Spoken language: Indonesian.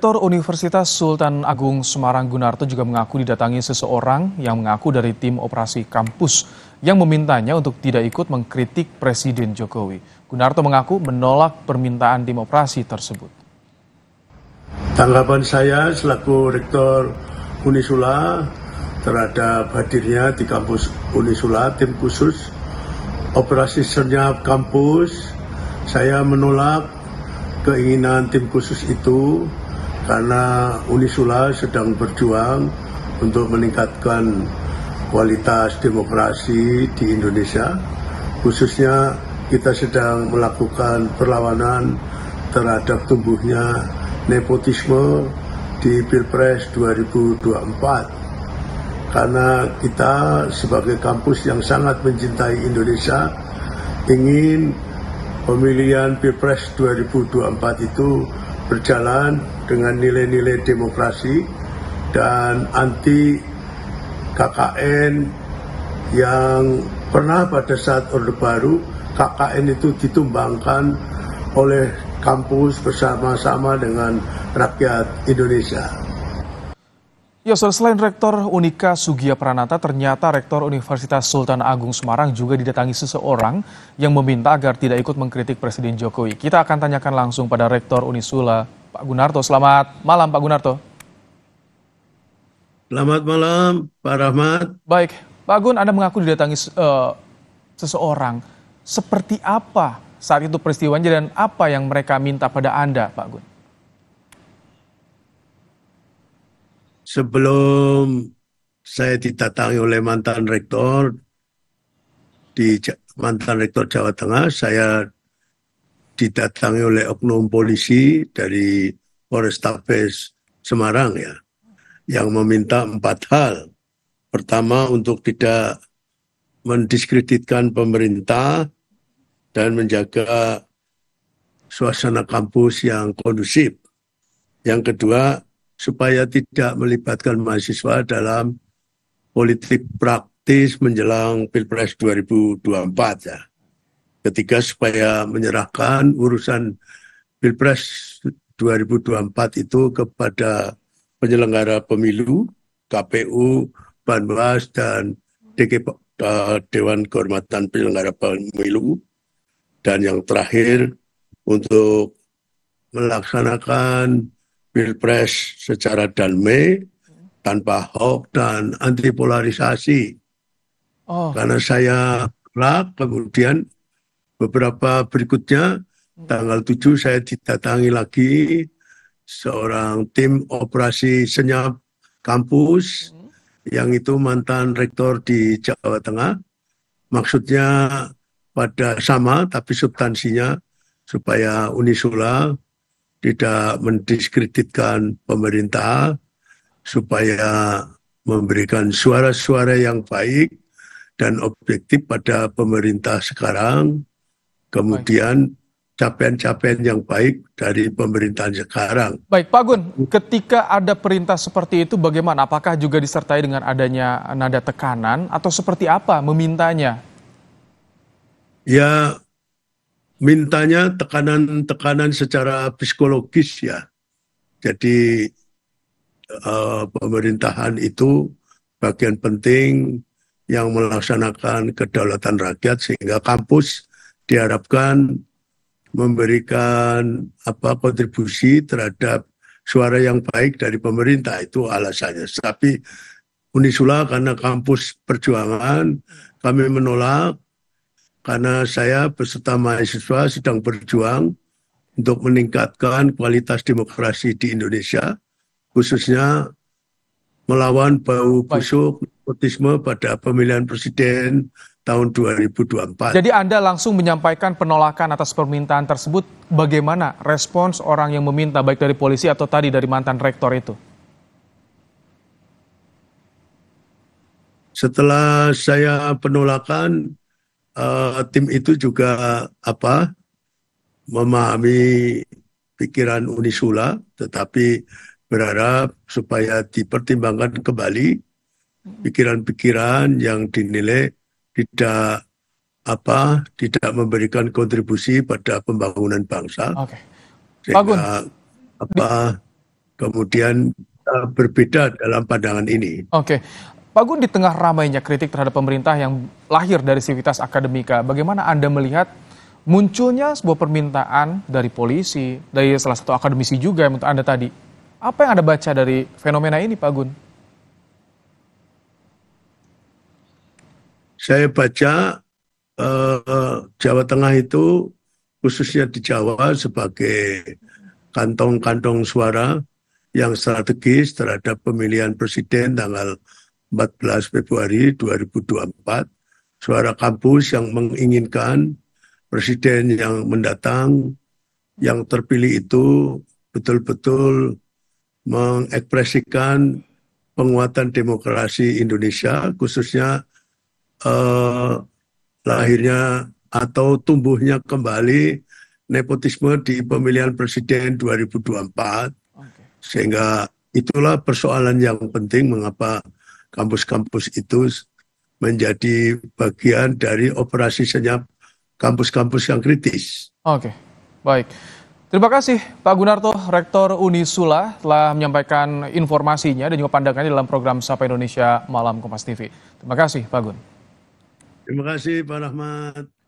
Rektor Universitas Sultan Agung Semarang Gunarto juga mengaku didatangi seseorang yang mengaku dari tim operasi kampus yang memintanya untuk tidak ikut mengkritik Presiden Jokowi. Gunarto mengaku menolak permintaan tim operasi tersebut. Tanggapan saya selaku Rektor Unisula terhadap hadirnya di kampus Unisula tim khusus operasi senyap kampus, saya menolak keinginan tim khusus itu karena Unisula sedang berjuang untuk meningkatkan kualitas demokrasi di Indonesia, khususnya kita sedang melakukan perlawanan terhadap tumbuhnya nepotisme di Pilpres 2024. Karena kita sebagai kampus yang sangat mencintai Indonesia ingin pemilihan Pilpres 2024 itu berjalan dengan nilai-nilai demokrasi dan anti KKN yang pernah pada saat Orde Baru KKN itu ditumbangkan oleh kampus bersama-sama dengan rakyat Indonesia. Ya, selain Rektor Unika Sugia Pranata, ternyata Rektor Universitas Sultan Agung Semarang juga didatangi seseorang yang meminta agar tidak ikut mengkritik Presiden Jokowi. Kita akan tanyakan langsung pada Rektor Unisula Pak Gunarto. Selamat malam Pak Gunarto. Selamat malam Pak Rahmat. Baik, Pak Gun, Anda mengaku didatangi uh, seseorang. Seperti apa saat itu peristiwanya dan apa yang mereka minta pada Anda, Pak Gun? Sebelum saya ditatangi oleh mantan rektor di mantan rektor Jawa Tengah, saya didatangi oleh oknum polisi dari Polrestabes Semarang ya, yang meminta empat hal. Pertama untuk tidak mendiskreditkan pemerintah dan menjaga suasana kampus yang kondusif. Yang kedua, supaya tidak melibatkan mahasiswa dalam politik praktis menjelang Pilpres 2024 ya. Ketiga supaya menyerahkan urusan Pilpres 2024 itu kepada penyelenggara pemilu, KPU, Banwas dan DG, eh, Dewan Kehormatan Penyelenggara Pemilu. Dan yang terakhir untuk melaksanakan Pilpres secara damai tanpa hoax dan anti polarisasi. Oh. Karena saya kelak kemudian Beberapa berikutnya, hmm. tanggal 7 saya didatangi lagi seorang tim operasi senyap kampus hmm. yang itu mantan rektor di Jawa Tengah. Maksudnya pada sama tapi substansinya supaya Unisula tidak mendiskreditkan pemerintah supaya memberikan suara-suara yang baik dan objektif pada pemerintah sekarang kemudian capaian-capaian yang baik dari pemerintahan sekarang. Baik, Pak Gun, ketika ada perintah seperti itu bagaimana? Apakah juga disertai dengan adanya nada tekanan atau seperti apa memintanya? Ya, mintanya tekanan-tekanan secara psikologis ya. Jadi uh, pemerintahan itu bagian penting yang melaksanakan kedaulatan rakyat sehingga kampus diharapkan memberikan apa kontribusi terhadap suara yang baik dari pemerintah itu alasannya. Tapi Unisula karena kampus perjuangan kami menolak karena saya beserta mahasiswa sedang berjuang untuk meningkatkan kualitas demokrasi di Indonesia khususnya melawan bau busuk nepotisme pada pemilihan presiden tahun 2024. Jadi Anda langsung menyampaikan penolakan atas permintaan tersebut. Bagaimana respons orang yang meminta baik dari polisi atau tadi dari mantan rektor itu? Setelah saya penolakan, uh, tim itu juga apa memahami pikiran Unisula, tetapi berharap supaya dipertimbangkan kembali hmm. pikiran-pikiran yang dinilai tidak apa tidak memberikan kontribusi pada pembangunan bangsa. Oke. Pak Sehingga, apa kemudian eh, berbeda dalam pandangan ini. Oke. Okay. Pak Gun di tengah ramainya kritik terhadap pemerintah yang lahir dari sivitas akademika, bagaimana Anda melihat munculnya sebuah permintaan dari polisi, dari salah satu akademisi juga yang menurut Anda tadi? Apa yang Anda baca dari fenomena ini, Pak Gun? saya baca eh, Jawa Tengah itu khususnya di Jawa sebagai kantong-kantong suara yang strategis terhadap pemilihan presiden tanggal 14 Februari 2024. Suara kampus yang menginginkan presiden yang mendatang yang terpilih itu betul-betul mengekspresikan penguatan demokrasi Indonesia khususnya eh, lahirnya atau tumbuhnya kembali nepotisme di pemilihan presiden 2024 okay. sehingga itulah persoalan yang penting mengapa kampus-kampus itu menjadi bagian dari operasi senyap kampus-kampus yang kritis. Oke, baik. Terima kasih Pak Gunarto, Rektor Unisula telah menyampaikan informasinya dan juga pandangannya dalam program Sapa Indonesia Malam Kompas TV. Terima kasih Pak Gun. Terima kasih Pak Rahmat.